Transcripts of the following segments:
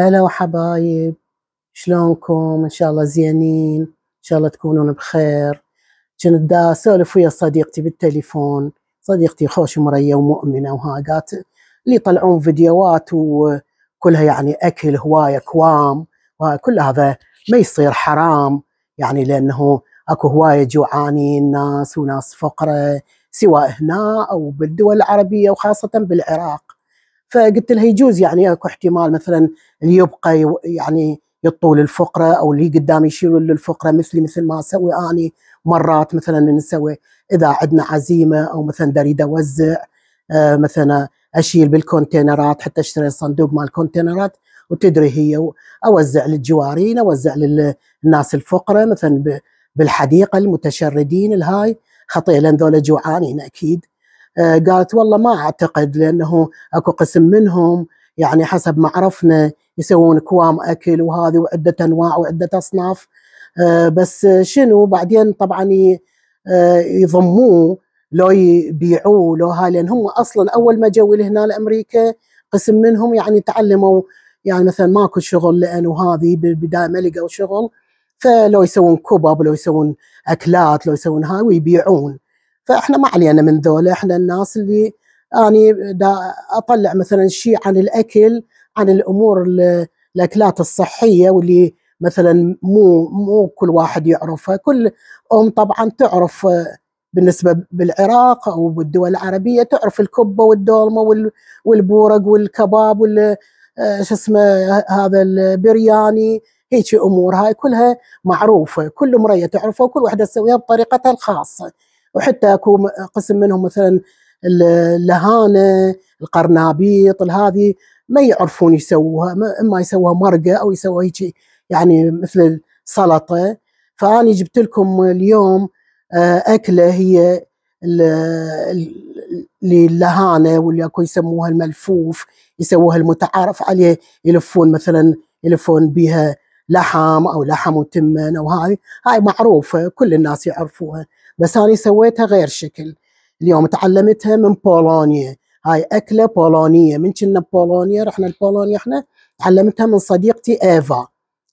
هلا وحبايب شلونكم ان شاء الله زينين ان شاء الله تكونون بخير كنت دا اسولف ويا صديقتي بالتليفون صديقتي خوش مريه ومؤمنه وها قالت اللي يطلعون فيديوهات وكلها يعني اكل هوايه كوام وكل هذا ما يصير حرام يعني لانه اكو هوايه جوعانين ناس وناس فقره سواء هنا او بالدول العربيه وخاصه بالعراق فقلت لها يجوز يعني اكو احتمال مثلا اللي يبقى يعني يطول الفقره او اللي قدامي يشيلون الفقره مثلي مثل ما اسوي اني مرات مثلا نسوي اذا عندنا عزيمه او مثلا اريد اوزع آه مثلا اشيل بالكونتينرات حتى اشتري صندوق مال الكونتينرات وتدري هي اوزع للجوارين اوزع للناس الفقراء مثلا بالحديقه المتشردين الهاي خطيه لان ذولا جوعانين اكيد آه، قالت والله ما اعتقد لانه اكو قسم منهم يعني حسب ما عرفنا يسوون كوام اكل وهذه وعده انواع وعده اصناف آه، بس شنو بعدين طبعا آه، يضموه لو يبيعوه لو هاي لان هم اصلا اول ما جو لهنا لامريكا قسم منهم يعني تعلموا يعني مثلا ماكو شغل لان وهذه بالبدايه ما لقوا شغل فلو يسوون كبب لو يسوون اكلات لو يسوون هاي ويبيعون فاحنا ما علينا من ذولا احنا الناس اللي اني يعني دا اطلع مثلا شيء عن الاكل عن الامور الاكلات الصحيه واللي مثلا مو مو كل واحد يعرفها كل ام طبعا تعرف بالنسبه بالعراق او بالدول العربيه تعرف الكبه والدولمه والبورق والكباب وال شو اسمه هذا البرياني هيك امور هاي كلها معروفه كل مريه تعرفها وكل واحده تسويها بطريقتها الخاصه وحتى اكو قسم منهم مثلا اللهانه القرنابيط هذه ما يعرفون يسووها اما يسووها مرقه او يسووها هيك يعني مثل سلطه فاني جبت لكم اليوم آه، اكله هي للهانه واللي اكو يسموها الملفوف يسووها المتعارف عليه يلفون مثلا يلفون بها لحم او لحم وتمن او هاي هاي معروفه كل الناس يعرفوها بس انا سويتها غير شكل اليوم تعلمتها من بولونيا هاي اكله بولونيه من كنا ببولونيا رحنا لبولونيا احنا تعلمتها من صديقتي ايفا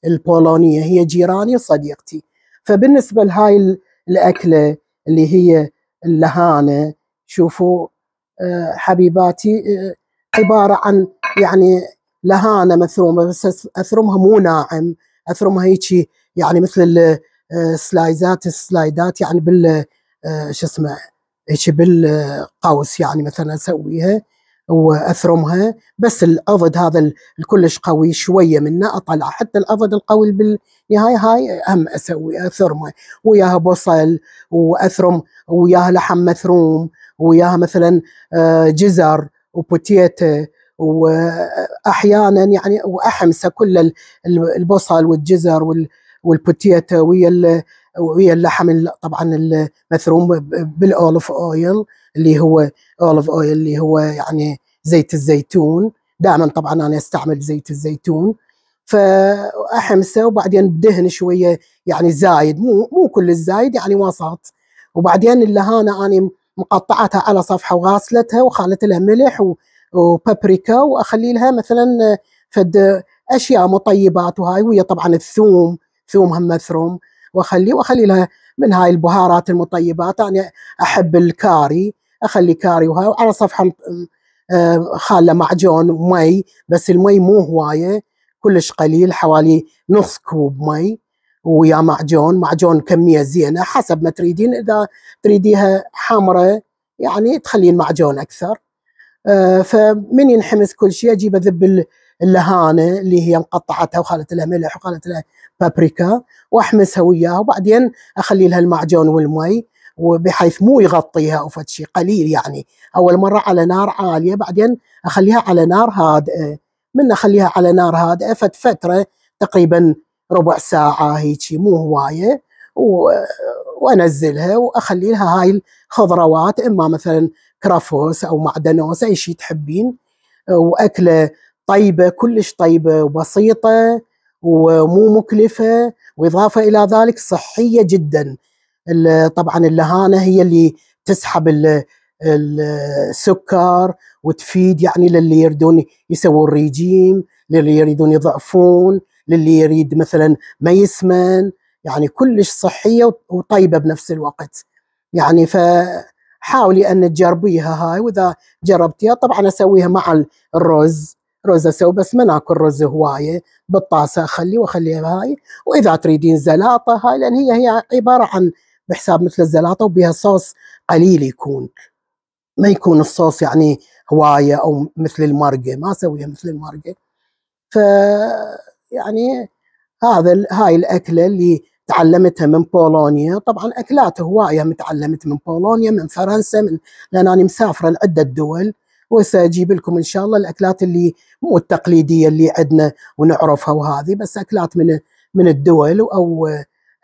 البولونيه هي جيراني صديقتي فبالنسبه لهاي الاكله اللي هي اللهانه شوفوا آه، حبيباتي آه، عباره عن يعني لهانه مثرومه بس اثرمها مو ناعم اثرهم هيك يعني مثل السلايزات آه، السلايدات يعني بال آه، شو اسمه هيك بالقوس يعني مثلا اسويها واثرمها بس الاضد هذا الكلش قوي شويه منه اطلع حتى الاضد القوي بالنهايه هاي هم اسوي اثرمه وياها بصل واثرم وياها لحم مثروم وياها مثلا آه، جزر وبوتيتا واحيانا يعني واحمسه كل البصل والجزر والبوتيتا ويا ويا اللحم طبعا المثروم بالاولف اويل اللي هو اولف اويل اللي هو يعني زيت الزيتون دائما طبعا انا استعمل زيت الزيتون فاحمسه وبعدين بدهن شويه يعني زايد مو مو كل الزايد يعني وسط وبعدين اللهانه انا مقطعتها على صفحه وغاسلتها وخلت لها ملح وبابريكا واخلي لها مثلا فد اشياء مطيبات وهاي وهي طبعا الثوم ثوم هم مثروم واخلي واخلي لها من هاي البهارات المطيبات انا يعني احب الكاري اخلي كاري وهاي وعلى صفحه آه، خاله معجون مي بس المي مو هوايه كلش قليل حوالي نص كوب مي ويا معجون معجون كميه زينه حسب ما تريدين اذا تريديها حمراء يعني تخلين معجون اكثر آه، فمن ينحمس كل شيء اجيب اذب اللهانه اللي هي مقطعتها وخلت لها ملح وخلت لها بابريكا واحمسها وياها وبعدين اخلي لها المعجون والمي وبحيث مو يغطيها او شيء قليل يعني اول مره على نار عاليه بعدين اخليها على نار هادئه من اخليها على نار هادئه فد فتره تقريبا ربع ساعه هيك مو هوايه وانزلها واخلي لها هاي الخضروات اما مثلا كرافوس او معدنوس اي شيء تحبين واكله طيبه كلش طيبه وبسيطه ومو مكلفه واضافه الى ذلك صحيه جدا طبعا اللهانه هي اللي تسحب السكر وتفيد يعني للي يريدون يسوون ريجيم للي يريدون يضعفون للي يريد مثلا ما يسمن يعني كلش صحيه وطيبه بنفس الوقت يعني ف حاولي ان تجربيها هاي واذا جربتيها طبعا اسويها مع الرز رز اسوي بس ما ناكل رز هوايه بالطاسه اخليه واخليها هاي واذا تريدين زلاطه هاي لان هي هي عباره عن بحساب مثل الزلاطه وبها صوص قليل يكون ما يكون الصوص يعني هوايه او مثل المرقه ما اسويها مثل المرقه ف يعني هذا هاي الاكله اللي تعلمتها من بولونيا طبعا اكلات هوايه متعلمت من بولونيا من فرنسا من لان انا مسافره لعده دول وساجيب لكم ان شاء الله الاكلات اللي مو التقليديه اللي عندنا ونعرفها وهذه بس اكلات من من الدول او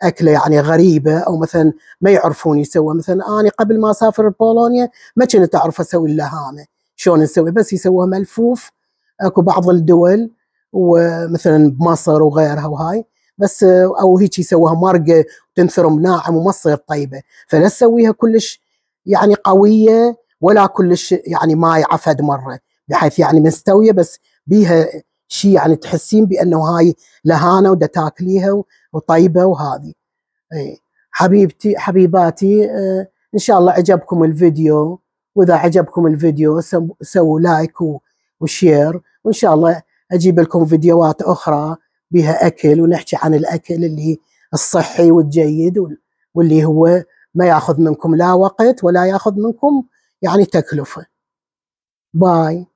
اكله يعني غريبه او مثلا ما يعرفون يسوى مثلا انا قبل ما اسافر بولونيا ما كنت اعرف اسوي اللهانه شلون نسوي بس يسووها ملفوف اكو بعض الدول ومثلا بمصر وغيرها وهاي بس او هيك يسووها مرقه تنثرم ناعم وما تصير طيبه فلا تسويها كلش يعني قويه ولا كلش يعني ماي عفد مره بحيث يعني مستويه بس بيها شيء يعني تحسين بانه هاي لهانه ودا تاكليها وطيبه وهذه اي حبيبتي حبيباتي آه، ان شاء الله عجبكم الفيديو واذا عجبكم الفيديو سووا لايك وشير وان شاء الله اجيب لكم فيديوهات اخرى بها اكل ونحكي عن الاكل اللي الصحي والجيد واللي هو ما ياخذ منكم لا وقت ولا ياخذ منكم يعني تكلفه. باي.